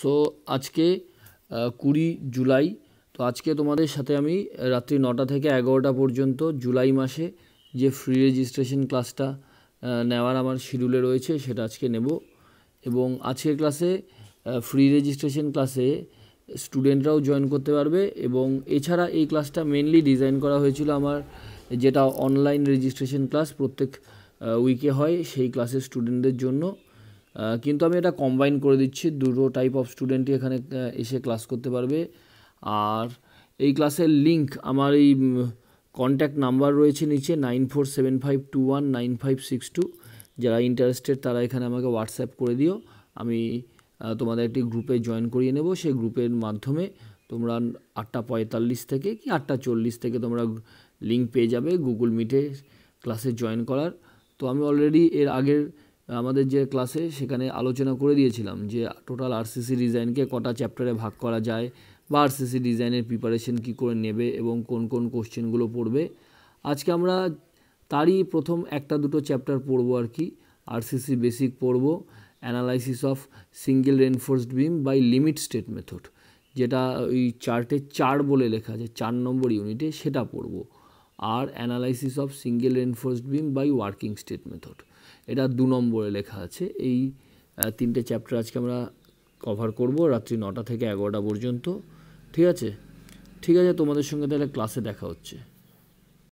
so আজকে কুড়ি জুলাই তো আজকে তোমাদের সাথে আমি রাত্রি নটা থেকে এগারোটা পর্যন্ত জুলাই মাসে যে ফ্রি রেজিস্ট্রেশন ক্লাসটা নেওয়ার আমার শিডিউলে রয়েছে সেটা আজকে নেব এবং আজকের ক্লাসে ফ্রি রেজিস্ট্রেশন ক্লাসে স্টুডেন্টরাও জয়েন করতে পারবে এবং এছাড়া এই ক্লাসটা মেনলি ডিজাইন করা হয়েছিল আমার যেটা অনলাইন রেজিস্ট্রেশন ক্লাস প্রত্যেক উইকে হয় সেই ক্লাসের স্টুডেন্টদের জন্য কিন্তু আমি এটা কম্বাইন করে দিচ্ছি দুটো টাইপ অফ স্টুডেন্টই এখানে এসে ক্লাস করতে পারবে আর এই ক্লাসের লিঙ্ক আমার এই কন্ট্যাক্ট নাম্বার রয়েছে নিচে nine four seven five two one nine five six two যারা ইন্টারেস্টেড তারা এখানে আমাকে হোয়াটসঅ্যাপ করে দিও আমি তোমাদের একটি গ্রুপে জয়েন করিয়ে নেব সেই গ্রুপের মাধ্যমে তোমরা আটটা পঁয়তাল্লিশ থেকে কি আটটা চল্লিশ থেকে তোমরা লিঙ্ক পেয়ে যাবে গুগল মিটে ক্লাসে জয়েন করার তো আমি অলরেডি এর আগের আমাদের যে ক্লাসে সেখানে আলোচনা করে দিয়েছিলাম যে টোটাল আরসিসি ডিজাইনকে কটা চ্যাপ্টারে ভাগ করা যায় বা আরসিসি ডিজাইনের প্রিপারেশন কী করে নেবে এবং কোন কোন কোশ্চেনগুলো পড়বে আজকে আমরা তারই প্রথম একটা দুটো চ্যাপ্টার পড়ব আর কি আরসিসি বেসিক পড়ব analysis of single reinforced beam by limit state method যেটা ওই চার্টে চার বলে লেখা আছে চার নম্বর ইউনিটে সেটা পড়বো আর analysis of single enforced beam by working state method এটা দু নম্বরে লেখা আছে এই তিনটে চ্যাপ্টার আজকে আমরা কভার করব রাত্রি নটা থেকে এগারোটা পর্যন্ত ঠিক আছে ঠিক আছে তোমাদের সঙ্গে তাহলে ক্লাসে দেখা হচ্ছে